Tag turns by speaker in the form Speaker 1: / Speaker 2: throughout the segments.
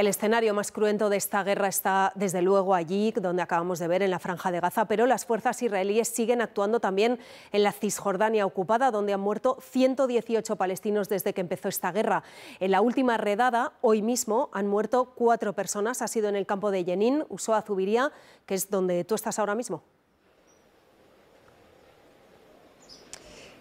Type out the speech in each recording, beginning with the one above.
Speaker 1: El escenario más cruento de esta guerra está desde luego allí, donde acabamos de ver en la franja de Gaza, pero las fuerzas israelíes siguen actuando también en la Cisjordania ocupada, donde han muerto 118 palestinos desde que empezó esta guerra. En la última redada, hoy mismo, han muerto cuatro personas. Ha sido en el campo de Yenin, Usoa Zubiría, que es donde tú estás ahora mismo.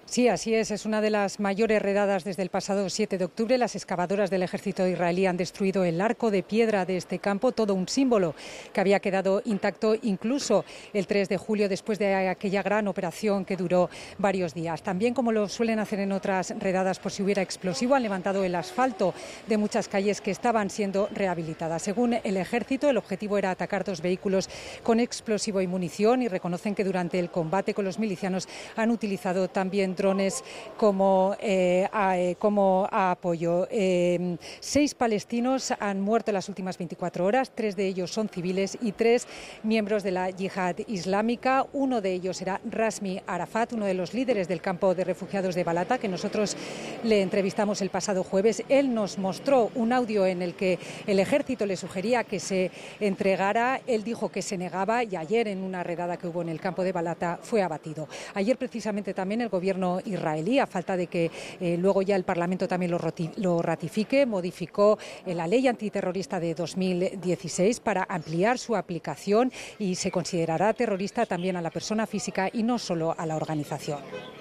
Speaker 2: Sí, así es. Es una de las mayores redadas desde el pasado 7 de octubre. Las excavadoras del ejército israelí han destruido el arco de piedra de este campo, todo un símbolo que había quedado intacto incluso el 3 de julio después de aquella gran operación que duró varios días. También, como lo suelen hacer en otras redadas por si hubiera explosivo, han levantado el asfalto de muchas calles que estaban siendo rehabilitadas. Según el ejército, el objetivo era atacar dos vehículos con explosivo y munición y reconocen que durante el combate con los milicianos han utilizado también drones como, eh, eh, como apoyo. Eh, seis palestinos han muerto en las últimas 24 horas, tres de ellos son civiles y tres miembros de la yihad islámica. Uno de ellos era Rasmi Arafat, uno de los líderes del campo de refugiados de Balata, que nosotros le entrevistamos el pasado jueves. Él nos mostró un audio en el que el ejército le sugería que se entregara. Él dijo que se negaba y ayer en una redada que hubo en el campo de Balata fue abatido. Ayer precisamente también el gobierno israelí, a falta de que eh, luego ya el Parlamento también lo, ratifique, modificó eh, la ley antiterrorista de 2016 para ampliar su aplicación y se considerará terrorista también a la persona física y no solo a la organización.